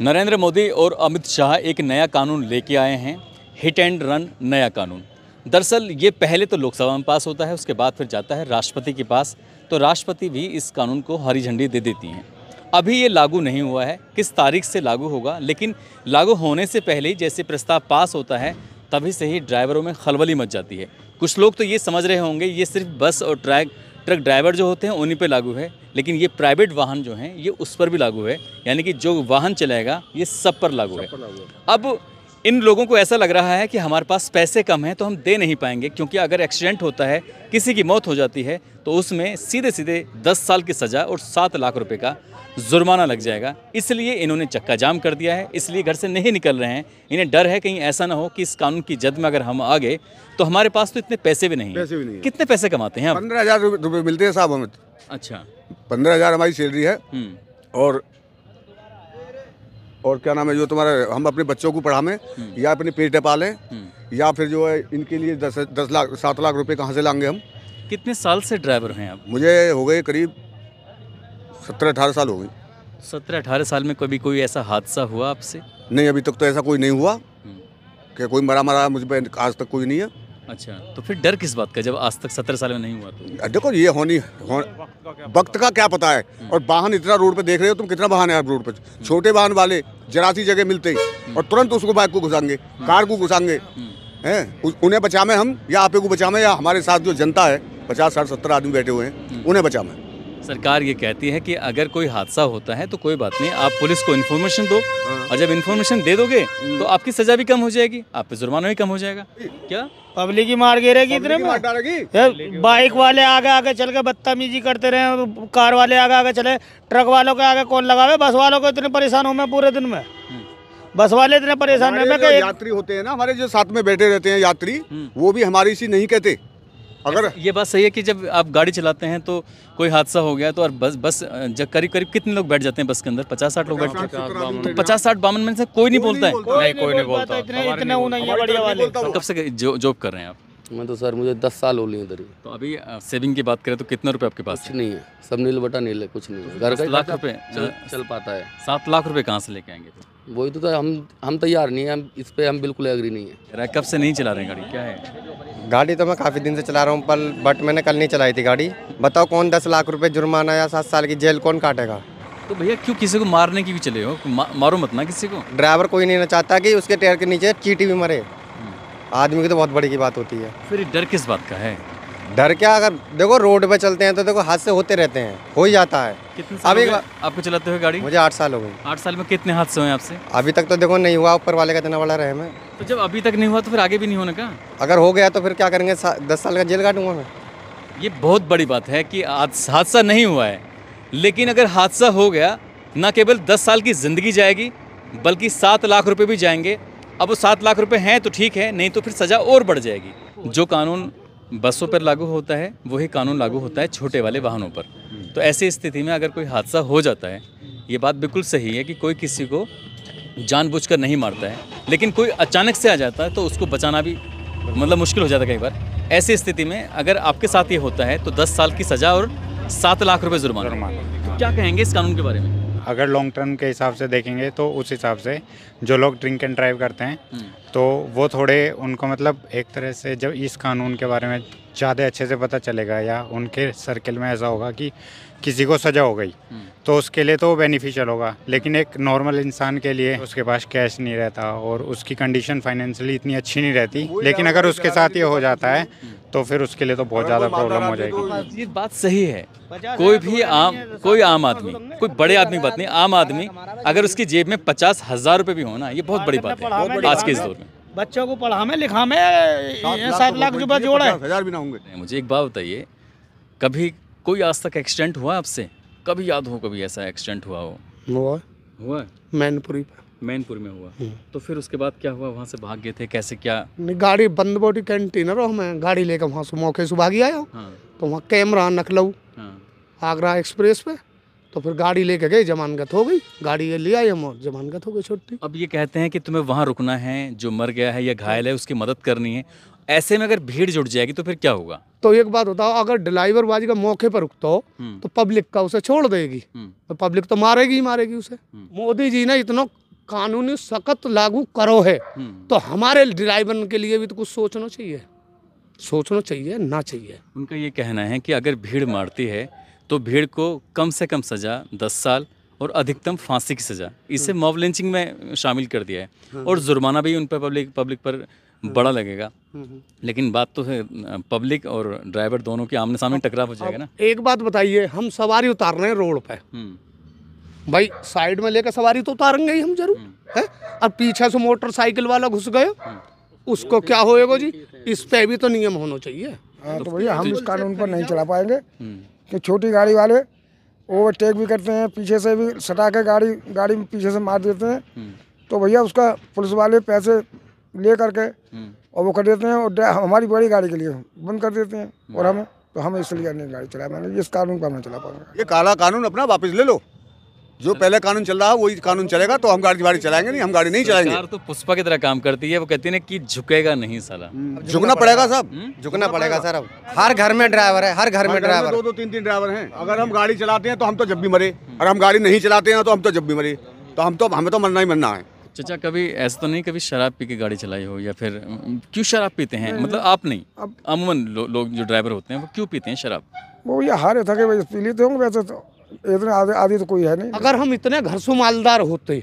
नरेंद्र मोदी और अमित शाह एक नया कानून लेके आए हैं हिट एंड रन नया कानून दरअसल ये पहले तो लोकसभा में पास होता है उसके बाद फिर जाता है राष्ट्रपति के पास तो राष्ट्रपति भी इस कानून को हरी झंडी दे देती हैं अभी ये लागू नहीं हुआ है किस तारीख से लागू होगा लेकिन लागू होने से पहले ही जैसे प्रस्ताव पास होता है तभी से ही ड्राइवरों में खलबली मच जाती है कुछ लोग तो ये समझ रहे होंगे ये सिर्फ बस और ट्रैक ट्रक ड्राइवर जो होते हैं उन्हीं पे लागू है लेकिन ये प्राइवेट वाहन जो हैं ये उस पर भी लागू है यानी कि जो वाहन चलाएगा ये सब पर लागू है।, है अब इन लोगों को ऐसा लग रहा है कि हमारे पास पैसे कम हैं तो हम दे नहीं पाएंगे क्योंकि अगर एक्सीडेंट होता है किसी की मौत हो जाती है तो उसमें सीधे सीधे 10 साल की सज़ा और 7 लाख रुपए का जुर्माना लग जाएगा इसलिए इन्होंने चक्का जाम कर दिया है इसलिए घर से नहीं निकल रहे हैं इन्हें डर है कहीं ऐसा ना हो कि इस कानून की जद में अगर हम आ गए तो हमारे पास तो इतने पैसे भी नहीं पैसे भी नहीं कितने पैसे कमाते हैं पंद्रह हज़ार रुपये मिलते हैं साहब हमें अच्छा पंद्रह हज़ार हमारी सैलरी है हम्म। और और क्या नाम है जो तुम्हारे हम अपने बच्चों को पढ़ाएं हम्म। या अपने पेट पालें हम्म। या फिर जो है इनके लिए दस दस लाख सात लाख रुपए कहाँ से लाएंगे हम कितने साल से ड्राइवर हैं आप मुझे हो गए करीब सत्रह अठारह साल हो गई सत्रह अठारह साल में कभी कोई ऐसा हादसा हुआ आपसे नहीं अभी तक तो ऐसा कोई नहीं हुआ हम्म। कि कोई मरा मरा मुझ पर आज तक कोई नहीं है अच्छा तो फिर डर किस बात का जब आज तक सत्रह साल में नहीं हुआ तो देखो ये होनी हो, वक्त का क्या पता है हम्म। और वाहन इतना रोड पे देख रहे हो तुम कितना वाहन है आप रोड पे हम्म। छोटे वाहन वाले जरा सी जगह मिलते ही हम्म। और तुरंत उसको बाइक को घुसाएंगे कार को घुसाएंगे हैं उन्हें में हम या आपे को बचा में या हमारे साथ जो जनता है पचास साठ सत्तर आदमी बैठे हुए हैं उन्हें बचा में सरकार ये कहती है कि अगर कोई हादसा होता है तो कोई बात नहीं आप पुलिस को इन्फॉर्मेशन दो हाँ। और जब इन्फॉर्मेशन दे दोगे तो आपकी सजा भी कम हो जाएगी आप पे जुर्माना भी कम हो जाएगा क्या पब्लिक ही मार गिरेगी इतने में बाइक वाले आगे आगे चल के बदतमीजी करते रहे कार वाले आगे आगे चले ट्रक वालों के आगे कौन लगावे बस वालों को इतने परेशान हो मैं पूरे दिन में हम्म। बस वाले इतने परेशान यात्री होते हैं ना हमारे जो साथ में बैठे रहते हैं यात्री हम्म। वो भी हमारी सी नहीं कहते अगर ये बात सही है कि जब आप गाड़ी चलाते हैं तो कोई हादसा हो गया तो और बस बस जब करीब करीब कितने लोग बैठ जाते हैं बस के अंदर पचास साठ लोग बैठ जाते हैं तो पचास साठ बामन में से कोई नहीं बोलता है नहीं कोई नहीं बोलता कब से जॉब कर रहे हैं आप मैं तो सर मुझे दस साल हो लिए इधर ही तो अभी सेविंग की बात करें तो कितना रुपए आपके पास कुछ नहीं है सब नील बटा नील है कुछ नहीं है घर का लाख रुपए चल, चल पाता है सात लाख रुपए कहाँ से लेके आएंगे वही तो, तो हम हम तैयार नहीं है हम इस पर हम बिल्कुल एग्री नहीं है कब से नहीं चला रहे गाड़ी क्या है गाड़ी तो मैं काफ़ी दिन से चला रहा हूँ पर बट मैंने कल नहीं चलाई थी गाड़ी बताओ कौन दस लाख रुपये जुर्माना या सात साल की जेल कौन काटेगा तो भैया क्यों किसी को मारने की भी चले हो मारो मत ना किसी को ड्राइवर कोई नहीं ना चाहता कि उसके टायर के नीचे चीटी भी मरे आदमी की तो बहुत बड़ी की बात होती है फिर डर किस बात का है डर क्या अगर देखो रोड पे चलते हैं तो देखो हादसे होते रहते हैं हो ही जाता है कितने साल अभी आपको चलाते हुए गाड़ी मुझे आठ साल हो गई आठ साल में कितने हादसे हुए आपसे अभी तक तो देखो नहीं हुआ ऊपर वाले का इतना बड़ा रहे मैं तो जब अभी तक नहीं हुआ तो फिर आगे भी नहीं होने का अगर हो गया तो फिर क्या करेंगे दस साल का जेल काटूंगा मैं ये बहुत बड़ी बात है कि हादसा नहीं हुआ है लेकिन अगर हादसा हो गया न केवल दस साल की ज़िंदगी जाएगी बल्कि सात लाख रुपये भी जाएंगे अब वो सात लाख रुपए हैं तो ठीक है नहीं तो फिर सज़ा और बढ़ जाएगी जो कानून बसों पर लागू होता है वही कानून लागू होता है छोटे वाले वाहनों पर तो ऐसी स्थिति में अगर कोई हादसा हो जाता है ये बात बिल्कुल सही है कि कोई किसी को जानबूझकर नहीं मारता है लेकिन कोई अचानक से आ जाता है तो उसको बचाना भी मतलब मुश्किल हो जाता है कई बार ऐसी स्थिति में अगर आपके साथ ये होता है तो दस साल की सज़ा और सात लाख रुपये जुर्माना क्या कहेंगे इस कानून के बारे में अगर लॉन्ग टर्म के हिसाब से देखेंगे तो उस हिसाब से जो लोग ड्रिंक एंड ड्राइव करते हैं हम्म। तो वो थोड़े उनको मतलब एक तरह से जब इस कानून के बारे में ज़्यादा अच्छे से पता चलेगा या उनके सर्कल में ऐसा होगा कि किसी को सज़ा हो गई हम्म। तो उसके लिए तो बेनिफिशियल होगा लेकिन एक नॉर्मल इंसान के लिए उसके पास कैश नहीं रहता और उसकी कंडीशन फाइनेंशियली इतनी अच्छी नहीं रहती लेकिन अगर उसके साथ ये हो जाता तो है हम्म। तो फिर उसके लिए तो बहुत ज़्यादा प्रॉब्लम हो जाएगी ये बात सही है कोई भी तो आम कोई आम आदमी तो कोई बड़े आदमी बात नहीं आम आदमी तो अगर उसकी जेब में पचास हज़ार रुपए भी हो ना ये बहुत बड़ी बात है आज के इस दौर में बच्चों को पढ़ा में लिखा में सात लाख रुपए जोड़ा है हज़ार भी ना होंगे मुझे एक बात बताइए कभी कोई आज तक एक्सीडेंट हुआ आपसे कभी याद हो कभी ऐसा एक्सीडेंट हुआ हो हुआ हुआ मैनपुरी पर मैनपुर में हुआ हम्म। तो फिर उसके बाद क्या हुआ वहाँ से भाग गए थे कैसे क्या गाड़ी बंद बोटी कंटेनर मैं गाड़ी लेकर वहाँ से मौके से भागी आया हाँ। तो वहाँ कैमरा नखलऊ हाँ। आगरा एक्सप्रेस पे तो फिर गाड़ी लेके गए जमानगत हो गई गाड़ी ले आई हम और जमानगत हो गई छोटी अब ये कहते हैं कि तुम्हें वहाँ रुकना है जो मर गया है या घायल है उसकी मदद करनी है ऐसे में अगर भीड़ जुट जाएगी तो फिर क्या होगा तो एक बात बताओ अगर ड्राइवर बाजी का मौके पर रुकता हो हम्म। तो पब्लिक का उसे छोड़ देगी हम्म। तो पब्लिक तो मारेगी ही मारेगी उसे मोदी जी ने इतना कानूनी सख्त लागू करो है हम्म। तो हमारे ड्राइवर के लिए भी तो कुछ सोचना चाहिए सोचना चाहिए ना चाहिए उनका ये कहना है कि अगर भीड़ मारती है तो भीड़ को कम से कम सज़ा दस साल और अधिकतम फांसी की सज़ा इसे हम्म। मॉब लिंचिंग में शामिल कर दिया है हम्म। और जुर्माना भी उन पर पब्लिक पब्लिक पर बड़ा लगेगा लेकिन बात तो है पब्लिक और ड्राइवर दोनों के आमने सामने टकराव हो जाएगा ना एक बात बताइए हम सवारी उतार रहे हैं रोड पर भाई साइड में लेकर सवारी तो उतारेंगे ही हम जरूर हम्म। है और पीछे से मोटरसाइकिल वाला घुस गए हम्म। उसको क्या होएगा जी इस पे भी तो नियम होना चाहिए हाँ तो भैया हम उस कानून पर नहीं चला पाएंगे हम्म। कि छोटी गाड़ी वाले ओवरटेक भी करते हैं पीछे से भी सटा के गाड़ी गाड़ी में पीछे से मार देते हैं तो भैया उसका पुलिस वाले पैसे ले करके और वो कर देते हैं और हमारी बड़ी गाड़ी के लिए बंद कर देते हैं और हमें तो हम इसलिए नहीं गाड़ी चला पाएंगे इस कानून पर हमें चला पाएंगे ये काला कानून अपना वापस ले लो जो पहले कानून चल रहा है वही कानून चलेगा तो हम गाड़ी गाड़ी चलाएंगे नहीं हम गाड़ी नहीं चलाएंगे तो पुष्पा की तरह काम करती है वो कहती है कि झुकेगा नहीं साला हम्म। झुकना पड़ेगा साहब हम्म? हम्म। झुकना पड़ेगा सर अब हर घर में ड्राइवर है हर घर में ड्राइवर दो दो तीन तीन ड्राइवर है अगर हम गाड़ी चलाते हैं तो हम तो जब भी मरे और हम गाड़ी नहीं चलाते हैं तो हम तो जब भी मरे तो हम तो हमें तो मरना ही मरना है चाचा कभी ऐसा तो नहीं कभी शराब पी के गाड़ी चलाई हो या फिर क्यों शराब पीते हैं मतलब आप नहीं अमूमन लोग जो ड्राइवर होते हैं वो क्यों पीते हैं शराब वो ये हारे थके पी लेते तो होंगे वैसे तो इतने आदि आदि तो कोई है नहीं अगर हम इतने घर मालदार होते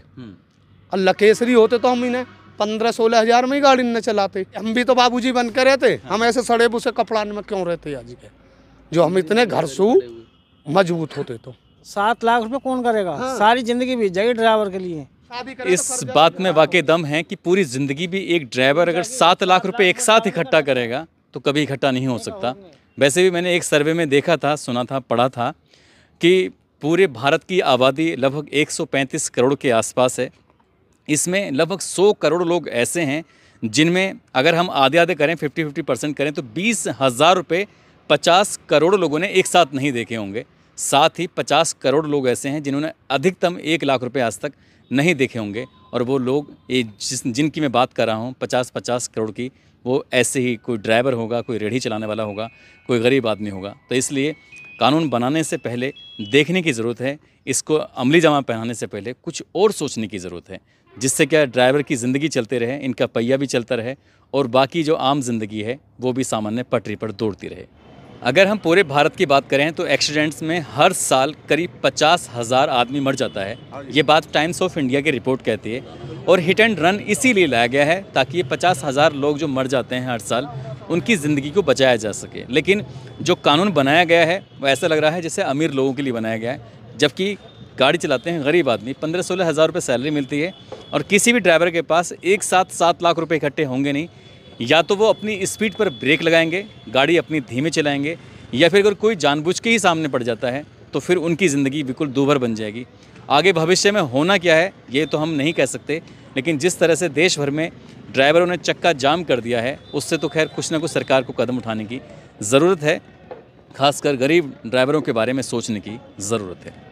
और लकेसरी होते तो हम इन्हें पंद्रह सोलह हजार में ही गाड़ी ने चलाते हम भी तो बाबूजी बन के रहते हम ऐसे सड़े बुसे कपड़ाने में क्यों रहते आज के जो हम इतने घर सू मजबूत होते तो सात लाख रुपए कौन करेगा हाँ। सारी जिंदगी भी जाएगी ड्राइवर के लिए इस तो बात में वाकई दम है कि पूरी जिंदगी भी एक ड्राइवर अगर सात लाख रुपए एक साथ इकट्ठा करेगा तो कभी इकट्ठा नहीं हो सकता वैसे भी मैंने एक सर्वे में देखा था सुना था पढ़ा था कि पूरे भारत की आबादी लगभग 135 करोड़ के आसपास है इसमें लगभग 100 करोड़ लोग ऐसे हैं जिनमें अगर हम आधे आधे करें 50 50 परसेंट करें तो बीस हज़ार रुपये पचास करोड़ लोगों ने एक साथ नहीं देखे होंगे साथ ही पचास करोड़ लोग ऐसे हैं जिन्होंने अधिकतम एक लाख रुपये आज तक नहीं देखे होंगे और वो लोग ये जिस जिनकी मैं बात कर रहा हूँ पचास पचास करोड़ की वो ऐसे ही कोई ड्राइवर होगा कोई रेढ़ी चलाने वाला होगा कोई गरीब आदमी होगा तो इसलिए कानून बनाने से पहले देखने की ज़रूरत है इसको अमली जमा पहनाने से पहले कुछ और सोचने की ज़रूरत है जिससे क्या ड्राइवर की ज़िंदगी चलते रहे इनका पहिया भी चलता रहे और बाकी जो आम ज़िंदगी है वो भी सामान्य पटरी पर दौड़ती रहे अगर हम पूरे भारत की बात करें तो एक्सीडेंट्स में हर साल करीब पचास हज़ार आदमी मर जाता है ये बात टाइम्स ऑफ इंडिया की रिपोर्ट कहती है और हिट एंड रन इसीलिए लाया गया है ताकि ये पचास हज़ार लोग जो मर जाते हैं हर साल उनकी ज़िंदगी को बचाया जा सके लेकिन जो कानून बनाया गया है वो ऐसा लग रहा है जैसे अमीर लोगों के लिए बनाया गया है जबकि गाड़ी चलाते हैं गरीब आदमी पंद्रह सोलह हज़ार रुपये सैलरी मिलती है और किसी भी ड्राइवर के पास एक साथ सात लाख रुपये इकट्ठे होंगे नहीं या तो वो अपनी स्पीड पर ब्रेक लगाएंगे गाड़ी अपनी धीमे चलाएंगे या फिर अगर कोई जानबूझ के ही सामने पड़ जाता है तो फिर उनकी ज़िंदगी बिल्कुल दूभर बन जाएगी आगे भविष्य में होना क्या है ये तो हम नहीं कह सकते लेकिन जिस तरह से देश भर में ड्राइवरों ने चक्का जाम कर दिया है उससे तो खैर कुछ ना कुछ सरकार को कदम उठाने की ज़रूरत है खासकर गरीब ड्राइवरों के बारे में सोचने की ज़रूरत है